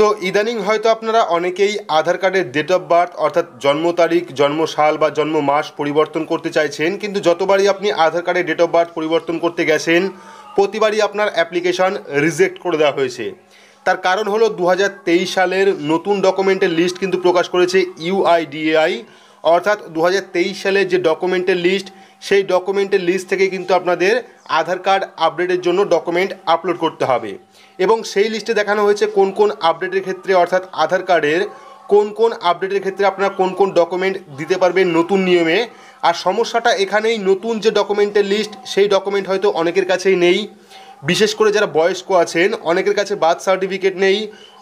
তো ইদানিং হয়তো আপনারা অনেকেই আধার কার্ডের ডেট অফ বার্থ অর্থাৎ জন্ম তারিখ জন্ম সাল বা জন্ম মাস পরিবর্তন করতে চাইছেন কিন্তু যতবারই আপনি আধার কার্ডের ডেট অফ বার্থ পরিবর্তন করতে গেছেন প্রতিবারই আপনার অ্যাপ্লিকেশন রিজেক্ট করে দেওয়া হয়েছে তার কারণ হলো দু সালের নতুন ডকুমেন্টের লিস্ট কিন্তু প্রকাশ করেছে ইউআইডিএআই অর্থাৎ দু সালের যে ডকুমেন্টের লিস্ট সেই ডকুমেন্টের লিস্ট থেকে কিন্তু আপনাদের আধার কার্ড আপডেটের জন্য ডকুমেন্ট আপলোড করতে হবে এবং সেই লিস্টে দেখানো হয়েছে কোন কোন আপডেটের ক্ষেত্রে অর্থাৎ আধার কার্ডের কোন কোন আপডেটের ক্ষেত্রে আপনারা কোন কোন ডকুমেন্ট দিতে পারবেন নতুন নিয়মে আর সমস্যাটা এখানেই নতুন যে ডকুমেন্টের লিস্ট সেই ডকুমেন্ট হয়তো অনেকের কাছেই নেই বিশেষ করে যারা বয়স্ক আছেন অনেকের কাছে বার্থ সার্টিফিকেট নেই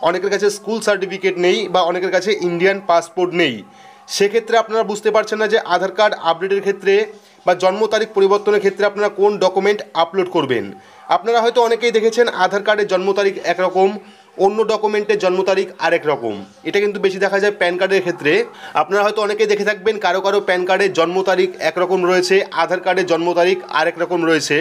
অনেকের কাছে স্কুল সার্টিফিকেট নেই বা অনেকের কাছে ইন্ডিয়ান পাসপোর্ট নেই সেক্ষেত্রে আপনারা বুঝতে পারছেন না যে আধার কার্ড আপডেটের ক্ষেত্রে বা জন্ম তারিখ পরিবর্তনের ক্ষেত্রে আপনারা কোন ডকুমেন্ট আপলোড করবেন আপনারা হয়তো অনেকেই দেখেছেন আধার কার্ডের জন্ম তারিখ একরকম অন্য ডকুমেন্টের জন্ম তারিখ আরেক রকম এটা কিন্তু বেশি দেখা যায় প্যান কার্ডের ক্ষেত্রে আপনারা হয়তো অনেকেই দেখে থাকবেন কারো কারো প্যান কার্ডের জন্ম তারিখ একরকম রয়েছে আধার কার্ডের জন্ম তারিখ আরেক রকম রয়েছে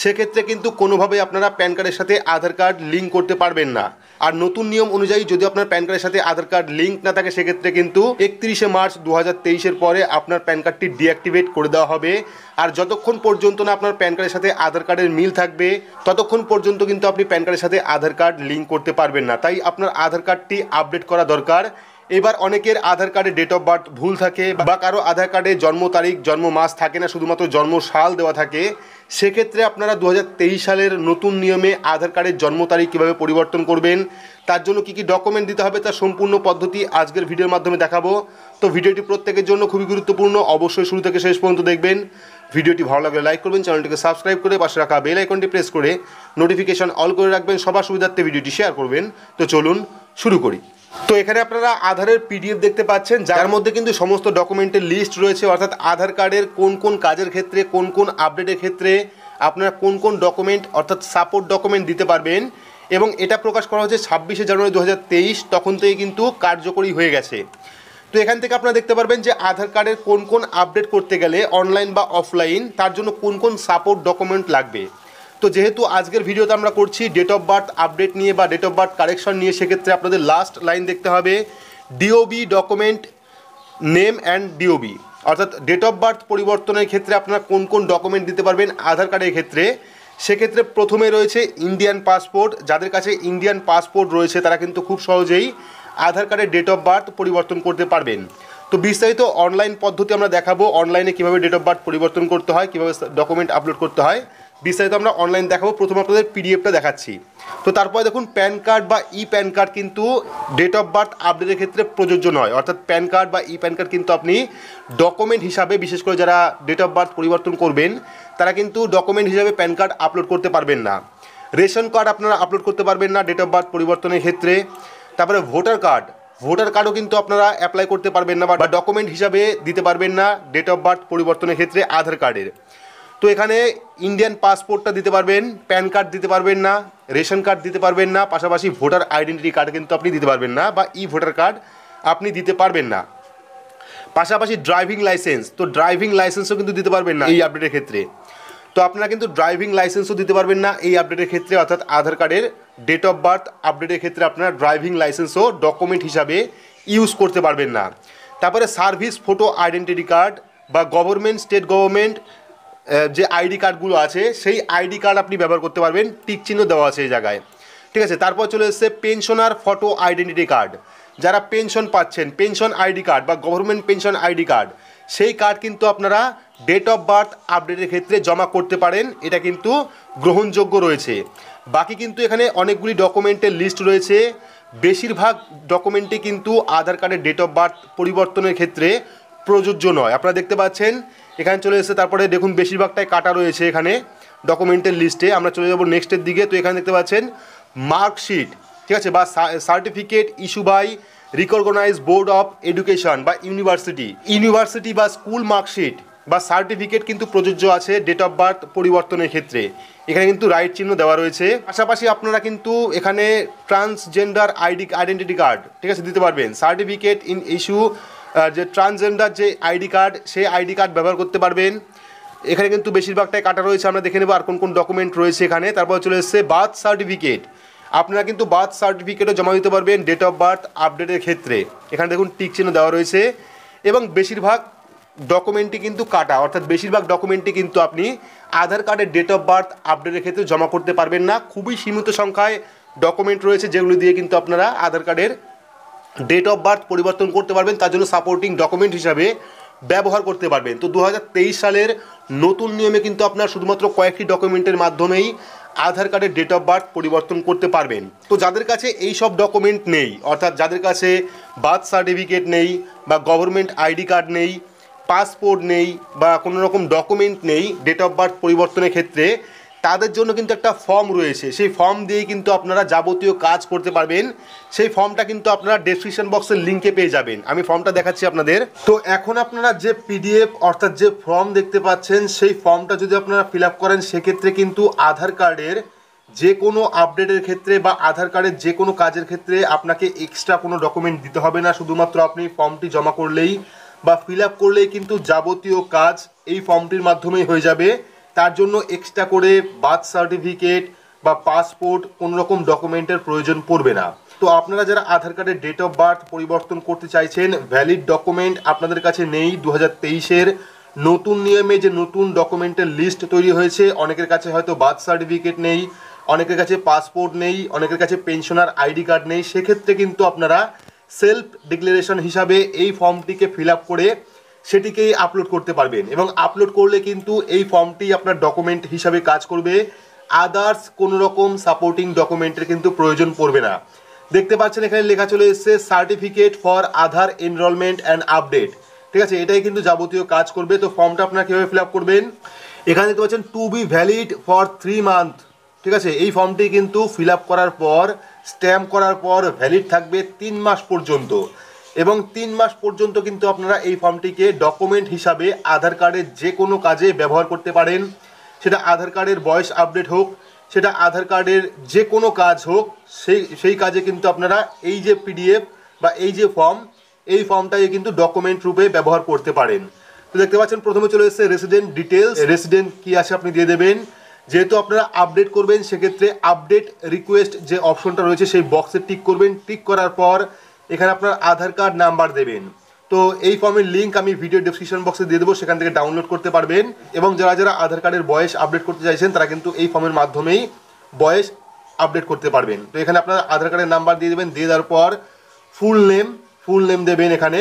সেক্ষেত্রে কিন্তু কোনোভাবে আপনারা প্যান কার্ডের সাথে আধার কার্ড লিঙ্ক করতে পারবেন না আর নতুন নিয়ম অনুযায়ী যদি আপনার প্যান কার্ডের সাথে আধার কার্ড লিঙ্ক না থাকে সেক্ষেত্রে কিন্তু একত্রিশে মার্চ দু হাজার পরে আপনার প্যান কার্ডটি ডিঅ্যাক্টিভেট করে দেওয়া হবে আর যতক্ষণ পর্যন্ত না আপনার প্যান কার্ডের সাথে আধার কার্ডের মিল থাকবে ততক্ষণ পর্যন্ত কিন্তু আপনি প্যান কার্ডের সাথে আধার কার্ড লিঙ্ক করতে পারবেন না তাই আপনার আধার কার্ডটি আপডেট করা দরকার এবার অনেকের আধার কার্ডে ডেট অফ বার্থ ভুল থাকে বা কারো আধার কার্ডে জন্ম তারিখ জন্ম মাস থাকে না শুধুমাত্র জন্ম সাল দেওয়া থাকে সেক্ষেত্রে আপনারা দু সালের নতুন নিয়মে আধার কার্ডের জন্ম তারিখ কীভাবে পরিবর্তন করবেন তার জন্য কি কি ডকুমেন্ট দিতে হবে তার সম্পূর্ণ পদ্ধতি আজকের ভিডিওর মাধ্যমে দেখাবো তো ভিডিওটি প্রত্যেকের জন্য খুবই গুরুত্বপূর্ণ অবশ্যই শুরু থেকে শেষ পর্যন্ত দেখবেন ভিডিওটি ভালো লাগলে লাইক করবেন চ্যানেলটিকে সাবস্ক্রাইব করে পাশে রাখা বেল আইকনটি প্রেস করে নোটিফিকেশান অল করে রাখবেন সবার সুবিধার্থে ভিডিওটি শেয়ার করবেন তো চলুন শুরু করি তো এখানে আপনারা আধারের পিডিএফ দেখতে পাচ্ছেন যার হ্যাঁ। মধ্যে কিন্তু সমস্ত ডকুমেন্টের লিস্ট রয়েছে অর্থাৎ আধার কার্ডের কোন কোন কাজের ক্ষেত্রে কোন কোন আপডেটের ক্ষেত্রে আপনারা কোন কোন ডকুমেন্ট অর্থাৎ সাপোর্ট ডকুমেন্ট দিতে পারবেন এবং এটা প্রকাশ করা হচ্ছে ছাব্বিশে জানুয়ারি দু তখন থেকে কিন্তু কার্যকরী হয়ে গেছে তো এখান থেকে আপনারা দেখতে পারবেন যে আধার কার্ডের কোন কোন আপডেট করতে গেলে অনলাইন বা অফলাইন তার জন্য কোন কোন সাপোর্ট ডকুমেন্ট লাগবে তো যেহেতু আজকের ভিডিওতে আমরা করছি ডেট অফ বার্থ আপডেট নিয়ে বা ডেট অফ বার্থ কারেকশন নিয়ে সেক্ষেত্রে আপনাদের লাস্ট লাইন দেখতে হবে DOB document name and DOB অর্থাৎ ডেট অফ বার্থ পরিবর্তনের ক্ষেত্রে আপনারা কোন কোন ডকুমেন্ট দিতে পারবেন আধার কার্ডের ক্ষেত্রে সেক্ষেত্রে প্রথমে রয়েছে ইন্ডিয়ান পাসপোর্ট যাদের কাছে ইন্ডিয়ান পাসপোর্ট রয়েছে তারা কিন্তু খুব সহজেই আধার কার্ডের ডেট অফ বার্থ পরিবর্তন করতে পারবেন তো বিস্তারিত অনলাইন পদ্ধতি আমরা দেখাবো অনলাইনে কীভাবে ডেট অফ বার্থ পরিবর্তন করতে হয় কীভাবে ডকুমেন্ট আপলোড করতে হয় বিস্তারিত আমরা অনলাইন দেখাবো প্রথমে আপনাদের পিডিএফটা দেখাচ্ছি তো তারপরে দেখুন প্যান কার্ড বা ই প্যান কার্ড কিন্তু ডেট অফ বার্থ আপডেটের ক্ষেত্রে প্রযোজ্য নয় অর্থাৎ প্যান কার্ড বা ই প্যান কার্ড কিন্তু আপনি ডকুমেন্ট হিসাবে বিশেষ করে যারা ডেট অফ বার্থ পরিবর্তন করবেন তারা কিন্তু ডকুমেন্ট হিসাবে প্যান কার্ড আপলোড করতে পারবেন না রেশন কার্ড আপনারা আপলোড করতে পারবেন না ডেট অফ বার্থ পরিবর্তনের ক্ষেত্রে তারপরে ভোটার কার্ড ভোটার কার্ডও কিন্তু আপনারা অ্যাপ্লাই করতে পারবেন না বা ডকুমেন্ট হিসাবে দিতে পারবেন না ডেট অফ বার্থ পরিবর্তনের ক্ষেত্রে আধার কার্ডের তো এখানে ইন্ডিয়ান পাসপোর্টটা দিতে পারবেন প্যান কার্ড দিতে পারবেন না রেশন কার্ড দিতে পারবেন না পাশাপাশি ভোটার আইডেন্টিটি কার্ড কিন্তু আপনি দিতে পারবেন না বা ই ভোটার কার্ড আপনি দিতে পারবেন না পাশাপাশি ড্রাইভিং লাইসেন্স তো ড্রাইভিং লাইসেন্সও কিন্তু দিতে পারবেন না এই আপডেটের ক্ষেত্রে তো আপনারা কিন্তু ড্রাইভিং লাইসেন্সও দিতে পারবেন না এই আপডেটের ক্ষেত্রে অর্থাৎ আধার কার্ডের ডেট অফ বার্থ আপডেটের ক্ষেত্রে আপনারা ড্রাইভিং লাইসেন্সও ডকুমেন্ট হিসাবে ইউজ করতে পারবেন না তারপরে সার্ভিস ফটো আইডেন্টিটি কার্ড বা গভর্নমেন্ট স্টেট গভর্নমেন্ট যে আইডি কার্ডগুলো আছে সেই আইডি কার্ড আপনি ব্যবহার করতে পারবেন টিক চিহ্ন দেওয়া আছে এই জায়গায় ঠিক আছে তারপর চলে এসছে পেনশনার ফটো আইডেন্টিটি কার্ড যারা পেনশন পাচ্ছেন পেনশন আইডি কার্ড বা গভর্নমেন্ট পেনশন আইডি কার্ড সেই কার্ড কিন্তু আপনারা ডেট অফ বার্থ আপডেটের ক্ষেত্রে জমা করতে পারেন এটা কিন্তু গ্রহণযোগ্য রয়েছে বাকি কিন্তু এখানে অনেকগুলি ডকুমেন্টের লিস্ট রয়েছে বেশিরভাগ ডকুমেন্টে কিন্তু আধার কার্ডের ডেট অফ বার্থ পরিবর্তনের ক্ষেত্রে প্রযোজ্য নয় আপনারা দেখতে পাচ্ছেন এখানে চলে এসেছে তারপরে দেখুন বেশিরভাগটাই কাটা রয়েছে এখানে ডকুমেন্টের লিস্টে আমরা চলে যাবো নেক্সটের দিকে তো এখানে দেখতে পাচ্ছেন মার্কশিট ঠিক আছে বা certificate issue by recognise board of education বা ইউনিভার্সিটি ইউনিভার্সিটি বা স্কুল মার্কশিট বা সার্টিফিকেট কিন্তু প্রযোজ্য আছে ডেট অফ বার্থ পরিবর্তনের ক্ষেত্রে এখানে কিন্তু রাইট চিহ্ন দেওয়া রয়েছে পাশাপাশি আপনারা কিন্তু এখানে ট্রান্সজেন্ডার আইডি আইডেন্টিটি কার্ড ঠিক আছে দিতে পারবেন সার্টিফিকেট ইন ইস্যু যে ট্রান্সজেন্ডার যে আইডি কার্ড সেই আইডি কার্ড ব্যবহার করতে পারবেন এখানে কিন্তু বেশিরভাগটাই কাটা রয়েছে আমরা দেখে নেবো আর কোন কোন ডকুমেন্ট রয়েছে এখানে তারপর চলে এসছে বার্থ সার্টিফিকেট আপনারা কিন্তু বার্থ সার্টিফিকেটও জমা দিতে পারবেন ডেট অফ বার্থ আপডেটের ক্ষেত্রে এখানে দেখুন টিক চিহ্ন দেওয়া রয়েছে এবং বেশিরভাগ ডকুমেন্টটি কিন্তু কাটা অর্থাৎ বেশিরভাগ ডকুমেন্টটি কিন্তু আপনি আধার কার্ডের ডেট অফ বার্থ আপডেটের ক্ষেত্রে জমা করতে পারবেন না খুবই সীমিত সংখ্যায় ডকুমেন্ট রয়েছে যেগুলো দিয়ে কিন্তু আপনারা আধার কার্ডের ডেট অফ বার্থ পরিবর্তন করতে পারবেন তার জন্য সাপোর্টিং ডকুমেন্ট হিসাবে ব্যবহার করতে পারবেন তো দু সালের নতুন নিয়মে কিন্তু আপনার শুধুমাত্র কয়েকটি ডকুমেন্টের মাধ্যমেই আধার কার্ডের ডেট অফ বার্থ পরিবর্তন করতে পারবেন তো যাদের কাছে এই সব ডকুমেন্ট নেই অর্থাৎ যাদের কাছে বার্থ সার্টিফিকেট নেই বা গভর্নমেন্ট আইডি কার্ড নেই পাসপোর্ট নেই বা কোনো রকম ডকুমেন্ট নেই ডেট অফ বার্থ পরিবর্তনের ক্ষেত্রে তাদের জন্য কিন্তু একটা ফর্ম রয়েছে সেই ফর্ম দিয়ে কিন্তু আপনারা যাবতীয় কাজ করতে পারবেন সেই ফর্মটা কিন্তু আপনারা ডেসক্রিপশন বক্সের লিঙ্কে পেয়ে যাবেন আমি ফর্মটা দেখাচ্ছি আপনাদের তো এখন আপনারা যে পিডিএফ অর্থাৎ যে ফর্ম দেখতে পাচ্ছেন সেই ফর্মটা যদি আপনারা ফিল করেন সেক্ষেত্রে কিন্তু আধার কার্ডের যে কোনো আপডেটের ক্ষেত্রে বা আধার কার্ডের যে কোনো কাজের ক্ষেত্রে আপনাকে এক্সট্রা কোনো ডকুমেন্ট দিতে হবে না শুধুমাত্র আপনি ফর্মটি জমা করলেই বা ফিল করলেই কিন্তু যাবতীয় কাজ এই ফর্মটির মাধ্যমেই হয়ে যাবে তার জন্য এক্সট্রা করে বার্থ সার্টিফিকেট বা পাসপোর্ট কোনো রকম ডকুমেন্টের প্রয়োজন পড়বে না তো আপনারা যারা আধার কার্ডের ডেট অফ বার্থ পরিবর্তন করতে চাইছেন ভ্যালিড ডকুমেন্ট আপনাদের কাছে নেই দু হাজার তেইশের নতুন নিয়মে যে নতুন ডকুমেন্টের লিস্ট তৈরি হয়েছে অনেকের কাছে হয়তো বার্থ সার্টিফিকেট নেই অনেকের কাছে পাসপোর্ট নেই অনেকের কাছে পেনশনার আইডি কার্ড নেই সেক্ষেত্রে কিন্তু আপনারা সেলফ ডিক্লারেশন হিসাবে এই ফর্মটিকে ফিল আপ করে সেটিকেই আপলোড করতে পারবেন এবং আপলোড করলে কিন্তু এই ফর্মটি আপনার ডকুমেন্ট হিসাবে কাজ করবে আদার্স কোনো রকম সাপোর্টিং ডকুমেন্টের কিন্তু প্রয়োজন পড়বে না দেখতে পাচ্ছেন এখানে লেখা চলে এসছে certificate for Aadhaar enrolment and update ঠিক আছে এটাই কিন্তু যাবতীয় কাজ করবে তো ফর্মটা আপনার কীভাবে ফিল করবেন এখানে দেখতে পাচ্ছেন to be valid for three month ঠিক আছে এই ফর্মটি কিন্তু ফিল করার পর স্ট্যাম্প করার পর ভ্যালিড থাকবে তিন মাস পর্যন্ত এবং তিন মাস পর্যন্ত কিন্তু আপনারা এই ফর্মটিকে ডকুমেন্ট হিসাবে আধার কার্ডের যে কোনো কাজে ব্যবহার করতে পারেন সেটা আধার কার্ডের বয়স আপডেট হোক সেটা আধার কার্ডের যে কোনো কাজ হোক সেই সেই কাজে কিন্তু আপনারা এই যে পিডিএফ বা এই যে ফর্ম এই ফর্মটাকে কিন্তু ডকুমেন্ট রূপে ব্যবহার করতে পারেন তো দেখতে পাচ্ছেন প্রথমে চলে এসেছে রেসিডেন্ট ডিটেলস রেসিডেন্ট কি আছে আপনি দিয়ে দেবেন যেহেতু আপনারা আপডেট করবেন সেক্ষেত্রে আপডেট রিকোয়েস্ট যে অপশনটা রয়েছে সেই বক্সে টিক করবেন টিক করার পর এখানে আপনার আধার কার্ড নাম্বার দেবেন তো এই ফর্মের লিঙ্ক আমি ভিডিও ডিসক্রিপশন বক্সে দিয়ে দেবো সেখান থেকে ডাউনলোড করতে পারবেন এবং যারা যারা আধার কার্ডের বয়স আপডেট করতে চাইছেন তারা কিন্তু এই ফর্মের মাধ্যমেই বয়স আপডেট করতে পারবেন তো এখানে আপনার আধার কার্ডের নাম্বার দিয়ে দেবেন দিয়ে দেওয়ার পর ফুল নেম ফুল নেম দেবেন এখানে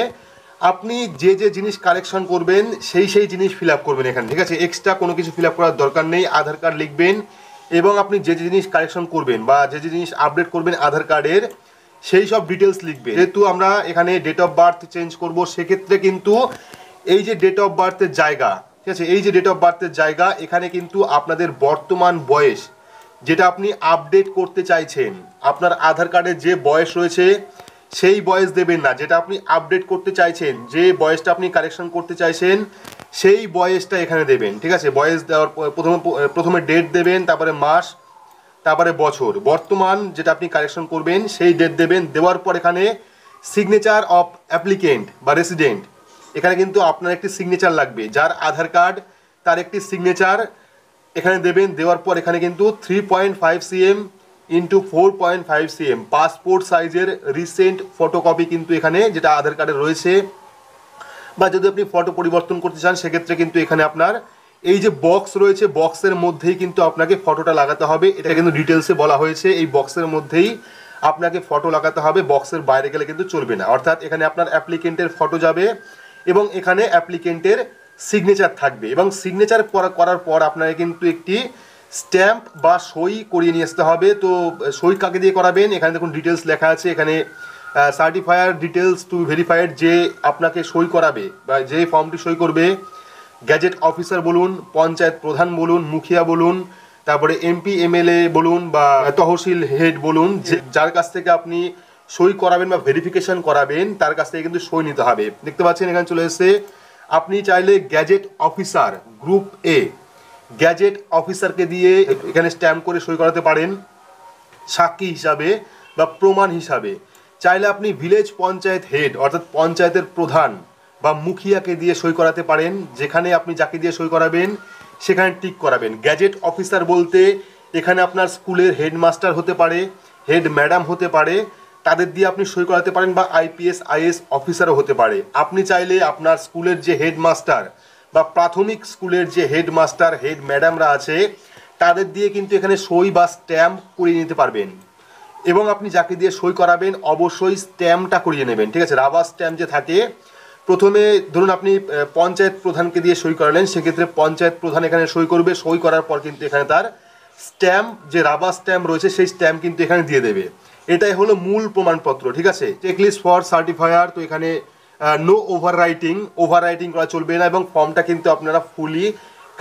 আপনি যে যে জিনিস কালেকশন করবেন সেই সেই জিনিস ফিল করবেন এখানে ঠিক আছে এক্সট্রা কোনো কিছু ফিল করার দরকার নেই আধার কার্ড লিখবেন এবং আপনি যে যে জিনিস কালেকশন করবেন বা যে যে জিনিস আপডেট করবেন আধার কার্ডের সেই সব ডিটেলস লিখবে যেহেতু আমরা এখানে ডেট অফ বার্থ চেঞ্জ করব সেক্ষেত্রে কিন্তু এই যে ডেট অফ বার্থের জায়গা ঠিক আছে এই যে ডেট অফ বার্থের জায়গা এখানে কিন্তু আপনাদের বর্তমান বয়স যেটা আপনি আপডেট করতে চাইছেন আপনার আধার কার্ডে যে বয়স রয়েছে সেই বয়স দেবেন না যেটা আপনি আপডেট করতে চাইছেন যে বয়সটা আপনি কারেকশন করতে চাইছেন সেই বয়সটা এখানে দেবেন ঠিক আছে বয়স দেওয়ার প্রথমে প্রথমে ডেট দেবেন তারপরে মাস তারপরে বছর বর্তমান যেটা আপনি কারেকশন করবেন সেই ডেট দেবেন দেওয়ার পর এখানে সিগনেচার অফ অ্যাপ্লিকেন্ট বা রেসিডেন্ট এখানে কিন্তু আপনার একটি সিগনেচার লাগবে যার আধার কার্ড তার একটি সিগনেচার এখানে দেবেন দেওয়ার পর এখানে কিন্তু three point five CM into four point five CM passport সাইজের রিসেন্ট ফটোকপি কিন্তু এখানে যেটা আধার কার্ডে রয়েছে বা যদি আপনি ফটো পরিবর্তন করতে চান সেক্ষেত্রে কিন্তু এখানে আপনার এই যে বক্স রয়েছে বক্সের মধ্যেই কিন্তু আপনাকে ফটোটা লাগাতে হবে এটা কিন্তু ডিটেলসে বলা হয়েছে এই বক্সের মধ্যেই আপনাকে ফটো লাগাতে হবে বক্সের বাইরে গেলে কিন্তু চলবে না অর্থাৎ এখানে আপনার অ্যাপ্লিকেন্টের ফটো যাবে এবং এখানে অ্যাপ্লিকেন্টের সিগনেচার থাকবে এবং সিগনেচার করার পর আপনাকে কিন্তু একটি স্ট্যাম্প বা সই করিয়ে নিয়ে আসতে হবে তো সই কাকে দিয়ে করাবেন এখানে দেখুন ডিটেলস লেখা আছে এখানে সার্টিফায়ার ডিটেলস টু ভেরিফাইড যে আপনাকে সই করাবে বা যে ফর্মটি সই করবে গ্যাজেট অফিসার বলুন পঞ্চায়েত প্রধান বলুন মুখিয়া বলুন তারপরে এমপি এমএলএ বলুন বা তহসিল হেড বলুন যে যার কাছ থেকে আপনি সই করাবেন বা ভেরিফিকেশন করাবেন তার কাছ থেকে কিন্তু সই নিতে হবে দেখতে পাচ্ছেন এখানে চলে এসেছে আপনি চাইলে gazette officer group A gazette অফিসারকে দিয়ে এখানে স্ট্যাম্প করে সই করাতে পারেন সাক্ষী হিসাবে বা প্রমাণ হিসাবে চাইলে আপনি ভিলেজ পঞ্চায়েত হেড অর্থাৎ পঞ্চায়েতের প্রধান বা মুখিয়াকে দিয়ে সই করাতে পারেন যেখানে আপনি যাকে দিয়ে সই করাবেন সেখানে টিক করাবেন গ্যাজেট অফিসার বলতে এখানে আপনার স্কুলের হেডমাস্টার হতে পারে হেড ম্যাডাম হতে পারে তাদের দিয়ে আপনি সই করাতে পারেন বা আইপিএস আইএস অফিসারও হতে পারে আপনি চাইলে আপনার স্কুলের যে হেডমাস্টার বা প্রাথমিক স্কুলের যে হেডমাস্টার হেড ম্যাডামরা আছে তাদের দিয়ে কিন্তু এখানে সই বা স্ট্যাম্প করিয়ে নিতে পারবেন এবং আপনি যাকে দিয়ে সই করাবেন অবশ্যই স্ট্যাম্পটা করিয়ে নেবেন ঠিক আছে রাবার স্ট্যাম্প যে থাকে প্রথমে ধরুন আপনি পঞ্চায়েত প্রধানকে দিয়ে সই করালেন সেক্ষেত্রে পঞ্চায়েত প্রধান এখানে সই করবে সই করার পর কিন্তু এখানে তার স্ট্যাম্প যে রাবার স্ট্যাম্প রয়েছে সেই স্ট্যাম্প কিন্তু এখানে দিয়ে দেবে এটাই হলো মূল প্রমাণপত্র ঠিক আছে চেকলিস্ট ফর সার্টিফায়ার তো এখানে no overwriting overwriting করা চলবে না এবং ফর্মটা কিন্তু আপনারা ফুলি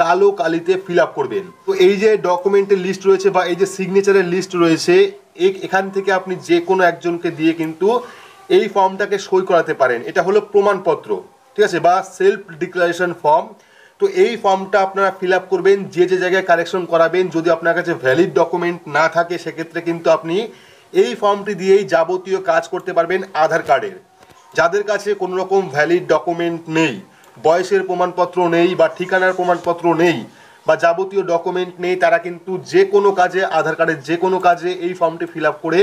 কালো কালিতে ফিল আপ করবেন তো এই যে ডকুমেন্টের লিস্ট রয়েছে বা এই যে সিগনেচারের লিস্ট রয়েছে এখান থেকে আপনি যে কোনো একজনকে দিয়ে কিন্তু এই ফর্মটাকে সই করাতে পারেন এটা হলো প্রমাণপত্র ঠিক আছে বা সেলফ ডিক্লারেশন ফর্ম তো এই ফর্মটা আপনারা ফিল আপ করবেন যে যে জায়গায় কালেকশন করাবেন যদি আপনার কাছে ভ্যালিড ডকুমেন্ট না থাকে সেক্ষেত্রে কিন্তু আপনি এই ফর্মটি দিয়েই যাবতীয় কাজ করতে পারবেন আধার কার্ডের যাদের কাছে কোনো রকম ভ্যালিড ডকুমেন্ট নেই বয়সের প্রমাণপত্র নেই বা ঠিকানার প্রমাণপত্র নেই বা যাবতীয় ডকুমেন্ট নেই তারা কিন্তু যে কোনো কাজে আধার কার্ডের যে কোনো কাজে এই ফর্মটি ফিল আপ করে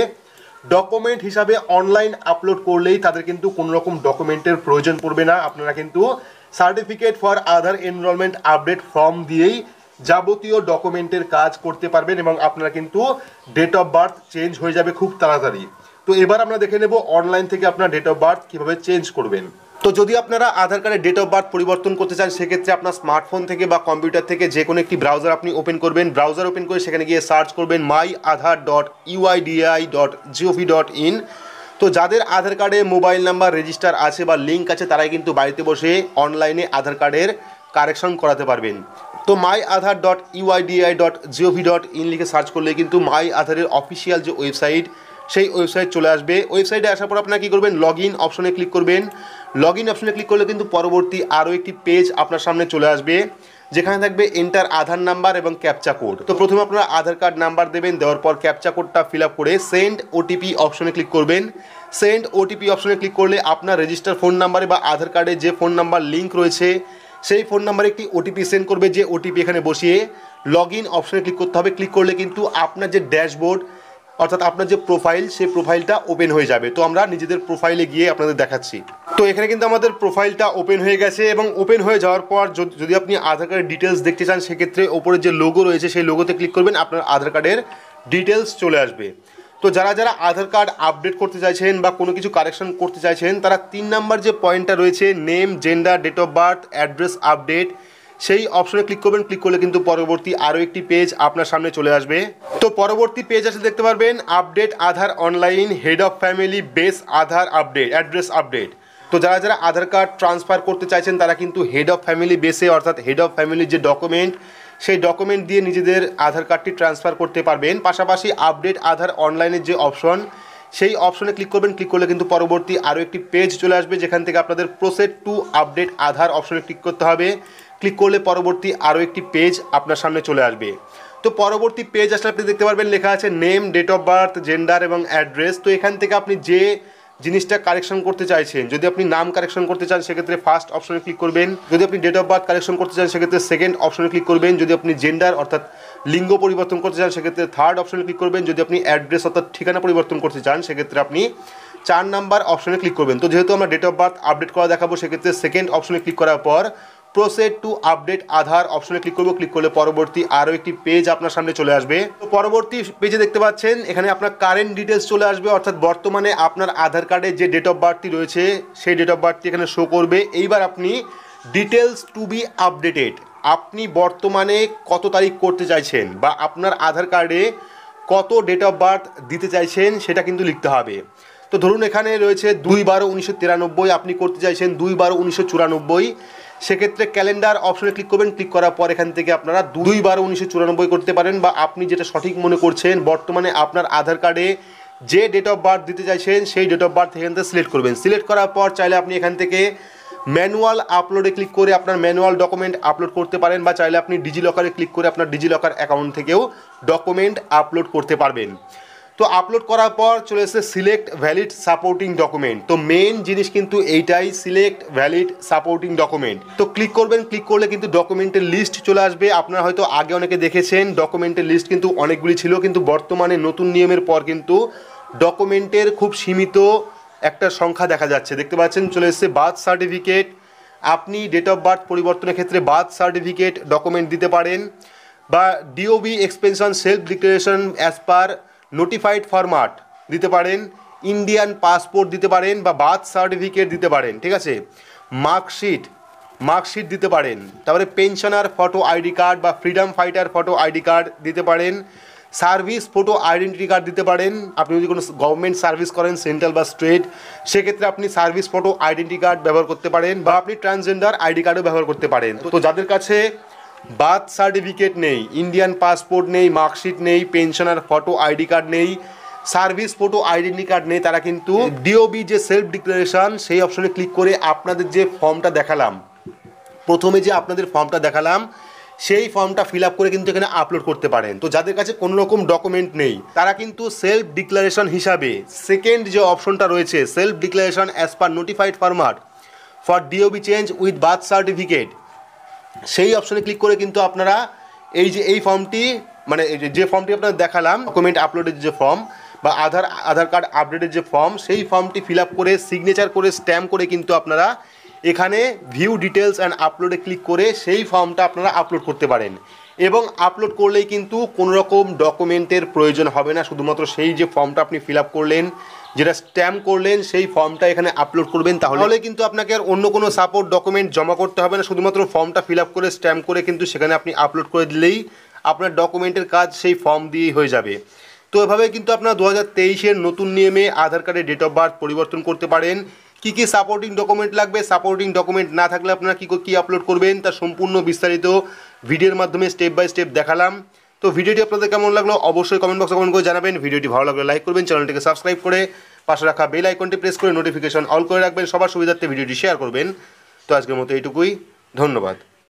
ডকুমেন্ট হিসাবে অনলাইন আপলোড করলেই তাদের কিন্তু কোনো রকম ডকুমেন্টের প্রয়োজন পড়বে না আপনারা কিন্তু certificate for Aadhaar enrolment update form দিয়েই যাবতীয় ডকুমেন্টের কাজ করতে পারবেন এবং আপনারা কিন্তু ডেট অফ বার্থ চেঞ্জ হয়ে যাবে খুব তাড়াতাড়ি তো এবার আমরা দেখে নেব অনলাইন থেকে আপনার ডেট অফ বার্থ কীভাবে চেঞ্জ করবেন তো যদি আপনারা আধার কার্ডের ডেট অফ বার্থ পরিবর্তন করতে চান সেক্ষেত্রে আপনার স্মার্টফোন থেকে বা কম্পিউটার থেকে যে কোনো একটি ব্রাউজার আপনি ওপেন করবেন ব্রাউজার ওপেন করে সেখানে গিয়ে সার্চ করবেন my Aadhaar dot UIDAI dot GOV dot in তো যাদের আধার কার্ডে মোবাইল নাম্বার রেজিস্টার আছে বা লিঙ্ক আছে তারাই কিন্তু বাড়িতে বসে অনলাইনে আধার কার্ডের কারেকশন করাতে পারবেন তো my Aadhaar dot UIDAI dot GOV dot in লিখে সার্চ করলে কিন্তু মাই আধারের অফিসিয়াল যে ওয়েবসাইট সেই ওয়েবসাইট চলে আসবে ওয়েবসাইটে আসার পর আপনারা কী করবেন লগ ইন অপশনে ক্লিক করবেন লগ ইন অপশনে ক্লিক করলে কিন্তু পরবর্তী আরও একটি পেজ আপনার সামনে চলে আসবে যেখানে থাকবে এন্টার আধার নাম্বার এবং ক্যাপচা কোড তো প্রথমে আপনারা আধার কার্ড নাম্বার দেবেন দেওয়ার পর ক্যাপচা কোডটা ফিল করে সেন্ড ওটিপি অপশনে ক্লিক করবেন সেন্ড ওটিপি অপশনে ক্লিক করলে আপনার রেজিস্টার ফোন নাম্বারে বা আধার কার্ডে যে ফোন নাম্বার লিঙ্ক রয়েছে সেই ফোন নাম্বারে একটি ওটিপি সেন্ড করবে যে ওটিপি এখানে বসিয়ে লগ ইন অপশনে ক্লিক করতে হবে ক্লিক করলে কিন্তু আপনার যে ড্যাশবোর্ড অর্থাৎ আপনার যে প্রোফাইল সেই প্রোফাইলটা ওপেন হয়ে যাবে তো আমরা নিজেদের প্রোফাইলে গিয়ে আপনাদের দেখাচ্ছি তো এখানে কিন্তু আমাদের প্রোফাইলটা ওপেন হয়ে গেছে এবং ওপেন হয়ে যাওয়ার পর যদি আপনি আধার কার্ডের ডিটেলস দেখতে চান সেক্ষেত্রে ওপরে যে লোগো রয়েছে সেই লোগোতে ক্লিক করবেন আপনার আধার কার্ডের ডিটেলস চলে আসবে তো যারা যারা আধার কার্ড আপডেট করতে চাইছেন বা কোনো কিছু কারেকশন করতে চাইছেন তারা তিন নাম্বার যে পয়েন্টটা রয়েছে name gender date of birth address update সেই অপশনে ক্লিক করবেন ক্লিক করলে কিন্তু পরবর্তী আরও একটি পেজ আপনার সামনে চলে আসবে তো পরবর্তী পেজ আছে দেখতে পারবেন update Aadhaar online head of family base Aadhaar update address update তো যারা যারা আধার কার্ড ট্রান্সফার করতে চাইছেন তারা কিন্তু হেড অফ ফ্যামিলি বেসে অর্থাৎ হেড অফ ফ্যামিলির যে ডকুমেন্ট সেই ডকুমেন্ট দিয়ে নিজেদের আধার কার্ডটি ট্রান্সফার করতে পারবেন পাশাপাশি আপডেট আধার অনলাইনের যে অপশন সেই অপশনে ক্লিক করবেন ক্লিক করলে কিন্তু পরবর্তী আরও একটি পেজ চলে আসবে যেখান থেকে আপনাদের প্রোসেস টু আপডেট আধার অপশনে ক্লিক করতে হবে ক্লিক করলে পরবর্তী আরও একটি পেজ আপনার সামনে চলে আসবে তো পরবর্তী পেজ আসলে আপনি দেখতে পারবেন লেখা আছে name date of birth gender এবং অ্যাড্রেস তো এখান থেকে আপনি যে জিনিসটা কারেকশন করতে চাইছেন যদি আপনি নাম কারেকশন করতে চান সেক্ষেত্রে ফার্স্ট অপশনে ক্লিক করবেন যদি আপনি ডেট অফ বার্থ কারেকশন করতে চান সেক্ষেত্রে সেকেন্ড অপশনে ক্লিক করবেন যদি আপনি জেন্ডার অর্থাৎ লিঙ্গ পরিবর্তন করতে চান সেক্ষেত্রে থার্ড অপশনে ক্লিক করবেন যদি আপনি অ্যাড্রেস অর্থাৎ ঠিকানা পরিবর্তন করতে চান সেক্ষেত্রে আপনি চার নাম্বার অপশনে ক্লিক করবেন তো যেহেতু আমরা ডেট অফ বার্থ আপডেট করা দেখাবো সেক্ষেত্রে সেকেন্ড অপশনে ক্লিক করার পর প্রোসেড টু আপডেট আধার অপশনে ক্লিক করবো ক্লিক করলে পরবর্তী আরও একটি পেজ আপনার সামনে চলে আসবে তো পরবর্তী পেজে দেখতে পাচ্ছেন এখানে আপনার কারেন্ট ডিটেলস চলে আসবে অর্থাৎ বর্তমানে আপনার আধার কার্ডে যে ডেট অফ বার্থটি রয়েছে সেই ডেট অফ বার্থটি এখানে শো করবে এইবার আপনি ডিটেলস টু বি আপডেটেড আপনি বর্তমানে কত তারিখ করতে চাইছেন বা আপনার আধার কার্ডে কত ডেট অফ বার্থ দিতে চাইছেন সেটা কিন্তু লিখতে হবে তো ধরুন এখানে রয়েছে দুই বারো উনিশশো আপনি করতে চাইছেন দুই বারো উনিশশো সেক্ষেত্রে ক্যালেন্ডার অপশনে ক্লিক করবেন ক্লিক করার পর এখান থেকে আপনারা দুই বারো উনিশশো চুরানব্বই করতে পারেন বা আপনি যেটা সঠিক মনে করছেন বর্তমানে আপনার আধার কার্ডে যে ডেট অফ বার্থ দিতে চাইছেন সেই ডেট অফ বার্থ এখান থেকে সিলেক্ট করবেন সিলেক্ট করার পর চাইলে আপনি এখান থেকে ম্যানুয়াল আপলোডে ক্লিক করে আপনার ম্যানুয়াল ডকুমেন্ট আপলোড করতে পারেন বা চাইলে আপনি ডিজিলকারে ক্লিক করে আপনার ডিজিলকার অ্যাকাউন্ট থেকেও ডকুমেন্ট আপলোড করতে পারবেন তো আপলোড করার পর চলে এসেছে সিলেক্ট ভ্যালিড সাপোর্টিং ডকুমেন্ট তো মেন জিনিস কিন্তু এইটাই সিলেক্ট ভ্যালিড সাপোর্টিং ডকুমেন্ট তো ক্লিক করবেন ক্লিক করলে কিন্তু ডকুমেন্টের লিস্ট চলে আসবে আপনারা হয়তো আগে অনেকে দেখেছেন ডকুমেন্টের লিস্ট কিন্তু অনেকগুলি ছিল কিন্তু বর্তমানে নতুন নিয়মের পর কিন্তু ডকুমেন্টের খুব সীমিত একটা সংখ্যা দেখা যাচ্ছে দেখতে পাচ্ছেন চলে এসছে বার্থ সার্টিফিকেট আপনি ডেট অফ বার্থ পরিবর্তনের ক্ষেত্রে বার্থ সার্টিফিকেট ডকুমেন্ট দিতে পারেন বা DOB expansion self declaration as per notified format দিতে পারেন ইন্ডিয়ান পাসপোর্ট দিতে পারেন বা বার্থ সার্টিফিকেট দিতে পারেন ঠিক আছে মার্কশিট মার্কশিট দিতে পারেন তারপরে পেনশনার ফটো আইডি কার্ড বা freedom fighter photo ID card দিতে পারেন সার্ভিস ফটো আইডেন্টি কার্ড দিতে পারেন আপনি যদি কোনো গভর্নমেন্ট সার্ভিস করেন সেন্ট্রাল বা স্টেট সেক্ষেত্রে আপনি সার্ভিস ফটো আইডেন্টি কার্ড ব্যবহার করতে পারেন বা আপনি ট্রান্সজেন্ডার আইডি কার্ডও ব্যবহার করতে পারেন তো যাদের কাছে বার্থ সার্টিফিকেট নেই ইন্ডিয়ান পাসপোর্ট নেই মার্কশিট নেই পেনশনার ফটো আইডি কার্ড নেই সার্ভিস ফটো আইডেন্টি কার্ড নেই তারা কিন্তু ডিওবি যে সেলফ ডিক্লারেশন সেই অপশনে ক্লিক করে আপনাদের যে ফর্মটা দেখালাম প্রথমে যে আপনাদের ফর্মটা দেখালাম সেই ফর্মটা ফিল আপ করে কিন্তু এখানে আপলোড করতে পারেন তো যাদের কাছে কোনো রকম ডকুমেন্ট নেই তারা কিন্তু সেলফ ডিক্লারেশন হিসাবে সেকেন্ড যে অপশনটা রয়েছে self declaration as per notified format for DOB change with birth certificate সেই অপশনে ক্লিক করে কিন্তু আপনারা এই যে এই ফর্মটি মানে যে ফর্মটি আপনারা দেখালাম ডকুমেন্ট আপলোডের যে ফর্ম বা আধার আধার কার্ড আপডেটের যে ফর্ম সেই ফর্মটি ফিল করে সিগনেচার করে স্ট্যাম্প করে কিন্তু আপনারা এখানে ভিউ ডিটেলস অ্যান্ড আপলোডে ক্লিক করে সেই ফর্মটা আপনারা আপলোড করতে পারেন এবং আপলোড করলেই কিন্তু কোনো রকম ডকুমেন্টের প্রয়োজন হবে না শুধুমাত্র সেই যে ফর্মটা আপনি ফিল করলেন যেটা স্ট্যাম্প করলেন সেই ফর্মটা এখানে আপলোড করবেন তাহলে কিন্তু আপনাকে আর অন্য কোনো সাপোর্ট ডকুমেন্ট জমা করতে হবে না শুধুমাত্র ফর্মটা ফিল করে স্ট্যাম্প করে কিন্তু সেখানে আপনি আপলোড করে দিলেই আপনার ডকুমেন্টের কাজ সেই ফর্ম দিয়েই হয়ে যাবে তো এভাবে কিন্তু আপনার দু হাজার নতুন নিয়মে আধার কার্ডের ডেট অফ বার্থ পরিবর্তন করতে পারেন কি কি সাপোর্টিং ডকুমেন্ট লাগবে সাপোর্টিং ডকুমেন্ট না থাকলে আপনারা কী কী আপলোড করবেন তার সম্পূর্ণ বিস্তারিত ভিডিওর মাধ্যমে স্টেপ বাই স্টেপ দেখালাম তো ভিডিওটি আপনাদের কেমন লাগলো অবশ্যই কমেন্ট বক্সে কমেন্ট করে জানাবেন ভিডিওটি ভালো লাগলে লাইক করবেন চ্যানেলটিকে সাবস্ক্রাইব করে পাশে রাখা বেল আইকনটি প্রেস করে নোটিফিকেশন অল করে রাখবেন সবার সুবিধার্থে ভিডিওটি শেয়ার করবেন তো আজকের মতো এইটুকুই ধন্যবাদ